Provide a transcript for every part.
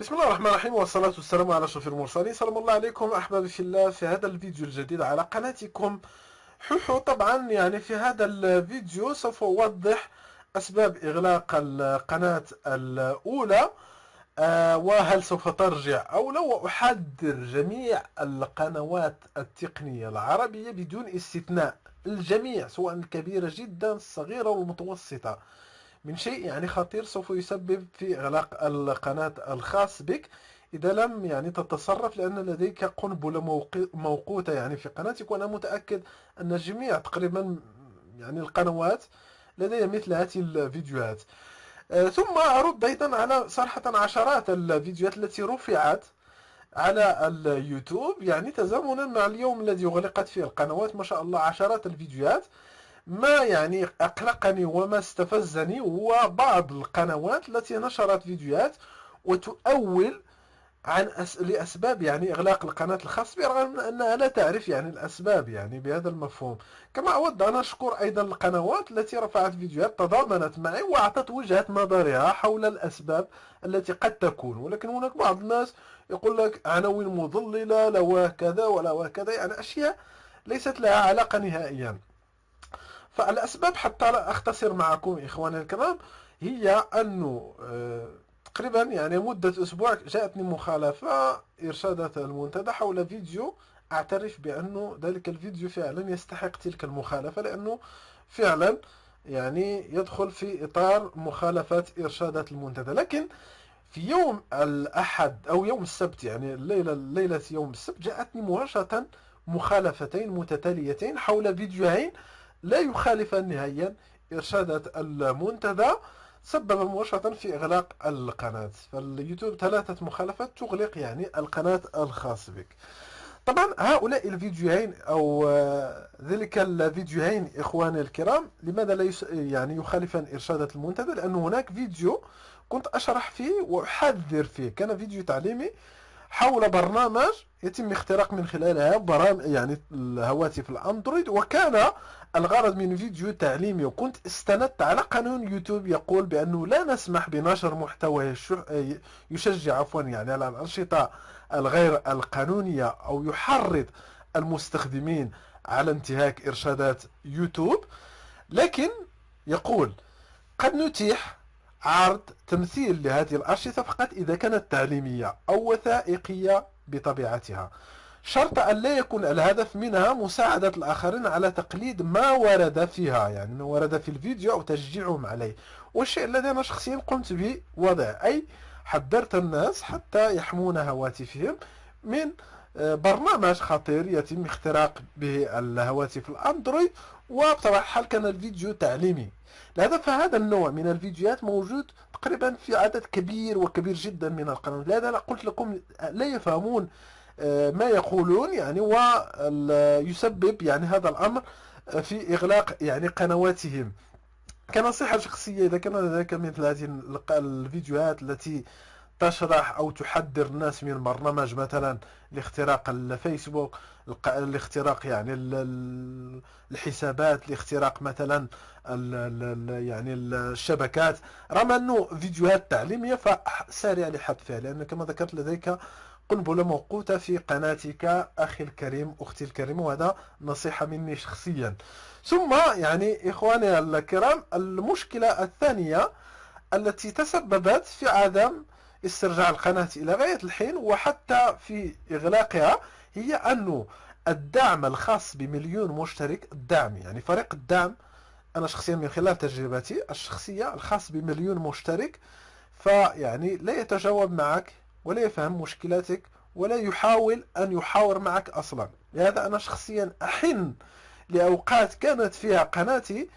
بسم الله الرحمن الرحيم والصلاة والسلام على شرف المرسلين سلام الله عليكم أحبابي في الله في هذا الفيديو الجديد على قناتكم حوحو طبعا يعني في هذا الفيديو سوف أوضح أسباب إغلاق القناة الأولى آه، وهل سوف ترجع أو لا وأحذر جميع القنوات التقنية العربية بدون استثناء الجميع سواء الكبيرة جدا الصغيرة والمتوسطة من شيء يعني خطير سوف يسبب في إغلاق القناة الخاص بك إذا لم يعني تتصرف لأن لديك قنبلة موقوتة يعني في قناتك وأنا متأكد أن جميع تقريبا يعني القنوات لديها مثل هذه الفيديوهات آه، ثم أرد أيضا على صراحة عشرات الفيديوهات التي رفعت على اليوتيوب يعني تزامنا مع اليوم الذي أغلقت فيه القنوات ما شاء الله عشرات الفيديوهات ما يعني أقلقني وما استفزني هو بعض القنوات التي نشرت فيديوهات وتؤول عن أس... لأسباب يعني إغلاق القناة الخاص برغم رغم أنها لا تعرف يعني الأسباب يعني بهذا المفهوم كما أود أن أشكر أيضا القنوات التي رفعت فيديوهات تضامنت معي وأعطت وجهة نظرها حول الأسباب التي قد تكون ولكن هناك بعض الناس يقول لك عناوين مضللة لا كذا ولا كذا يعني أشياء ليست لها علاقة نهائيا فالأسباب حتى لا أختصر معكم إخواني الكرام هي أنه آه، تقريبا يعني مدة أسبوع جاءتني مخالفة إرشادات المنتدى حول فيديو أعترف بأنه ذلك الفيديو فعلا يستحق تلك المخالفة لأنه فعلا يعني يدخل في إطار مخالفة إرشادات المنتدى لكن في يوم الأحد أو يوم السبت يعني الليلة ليلة يوم السبت جاءتني مباشرة مخالفتين متتاليتين حول فيديوهين لا يخالف نهائيا إرشادات المنتدى سبب مباشرة في إغلاق القناة فاليوتيوب ثلاثة مخالفات تغلق يعني القناة الخاص بك طبعا هؤلاء الفيديوهين أو آه، ذلك الفيديوهين إخواني الكرام لماذا لا يعني يخالفان إرشادات المنتدى لأن هناك فيديو كنت أشرح فيه وأحذر فيه كان فيديو تعليمي حول برنامج يتم اختراق من خلالها برامج يعني الهواتف الاندرويد وكان الغرض من فيديو تعليمي وكنت استندت على قانون يوتيوب يقول بأنه لا نسمح بنشر محتوى يشجع عفوا يعني على الأنشطة الغير القانونية أو يحرض المستخدمين على انتهاك إرشادات يوتيوب لكن يقول قد نتيح عرض تمثيل لهذه الأرشفة فقط إذا كانت تعليمية أو وثائقية بطبيعتها شرط أن لا يكون الهدف منها مساعدة الآخرين على تقليد ما ورد فيها يعني ما ورد في الفيديو أو تشجيعهم عليه والشيء الذي أنا شخصيا قمت به وضع أي حذرت الناس حتى يحمون هواتفهم من برنامج خطير يتم اختراق به الهواتف الأندرويد وبطبيعة الحال كان الفيديو تعليمي لهذا فهذا النوع من الفيديوهات موجود تقريبا في عدد كبير وكبير جدا من القنوات لهذا قلت لكم لا يفهمون آه، ما يقولون يعني ويسبب يعني هذا الأمر في إغلاق يعني قنواتهم كنصيحة شخصية إذا كان هناك مثل هذه الفيديوهات التي تشرح او تحذر الناس من برنامج مثلا لاختراق الفيسبوك الاختراق يعني الحسابات لاختراق مثلا يعني الشبكات رغم انه فيديوهات تعليميه فسريع لحذفها لان كما ذكرت لديك قنبله موقوته في قناتك اخي الكريم اختي الكريم وهذا نصيحه مني شخصيا ثم يعني اخواني الكرام المشكله الثانيه التي تسببت في عدم استرجاع القناة إلى غاية الحين وحتى في إغلاقها هي أنه الدعم الخاص بمليون مشترك الدعم يعني فريق الدعم أنا شخصيا من خلال تجربتي الشخصية الخاص بمليون مشترك فيعني لا يتجاوب معك ولا يفهم مشكلاتك ولا يحاول أن يحاور معك أصلا لهذا أنا شخصيا أحن لأوقات كانت فيها قناتي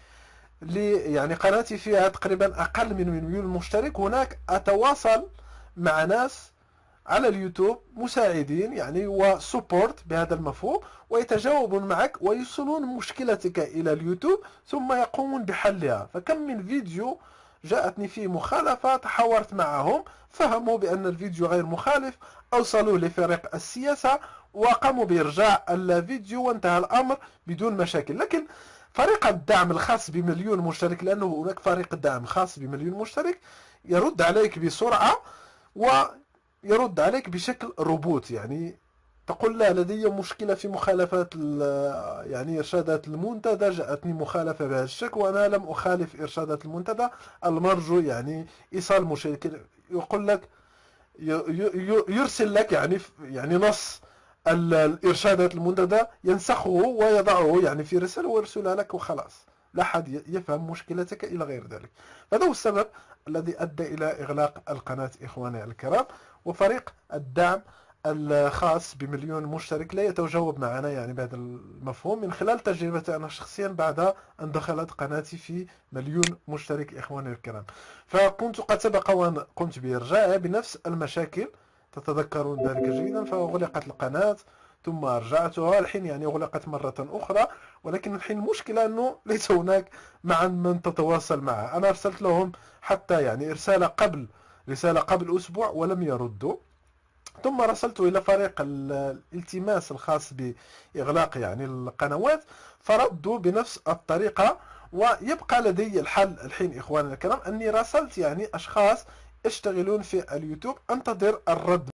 يعني قناتي فيها تقريبا أقل من مليون مشترك هناك أتواصل مع ناس على اليوتيوب مساعدين يعني وسبورت بهذا المفهوم ويتجاوبون معك ويوصلون مشكلتك إلى اليوتيوب ثم يقومون بحلها فكم من فيديو جاءتني فيه مخالفة تحاورت معهم فهموا بأن الفيديو غير مخالف أوصلوا لفريق السياسة وقاموا بإرجاع الفيديو وانتهى الأمر بدون مشاكل لكن فريق الدعم الخاص بمليون مشترك لأنه هناك فريق دعم خاص بمليون مشترك يرد عليك بسرعة ويرد عليك بشكل روبوت يعني تقول لا لدي مشكلة في مخالفات يعني إرشادات المنتدى جاءتني مخالفة بهذا الشكل وأنا لم أخالف إرشادات المنتدى المرجو يعني إيصال مشكلة يقول لك يرسل لك يعني يعني نص الإرشادات المنتدى ينسخه ويضعه يعني في رسالة ويرسلها لك وخلاص لا أحد يفهم مشكلتك إلى غير ذلك هذا هو السبب الذي أدى إلى إغلاق القناة إخواني الكرام وفريق الدعم الخاص بمليون مشترك لا يتجاوب معنا يعني بهذا المفهوم من خلال تجربتي أنا شخصيا بعد أن دخلت قناتي في مليون مشترك إخواني الكرام فكنت قد سبق وأن قمت بإرجاعها بنفس المشاكل تتذكرون ذلك جيدا فأغلقت القناة ثم رجعتها الحين يعني أغلقت مرة أخرى ولكن الحين المشكلة أنه ليس هناك مع من تتواصل معه أنا أرسلت لهم حتى يعني إرسالة قبل رسالة قبل أسبوع ولم يردوا ثم رسلت إلى فريق الالتماس الخاص بإغلاق يعني القنوات فردوا بنفس الطريقة ويبقى لدي الحل الحين إخواننا الكرام أني راسلت يعني أشخاص يشتغلون في اليوتيوب أنتظر الرد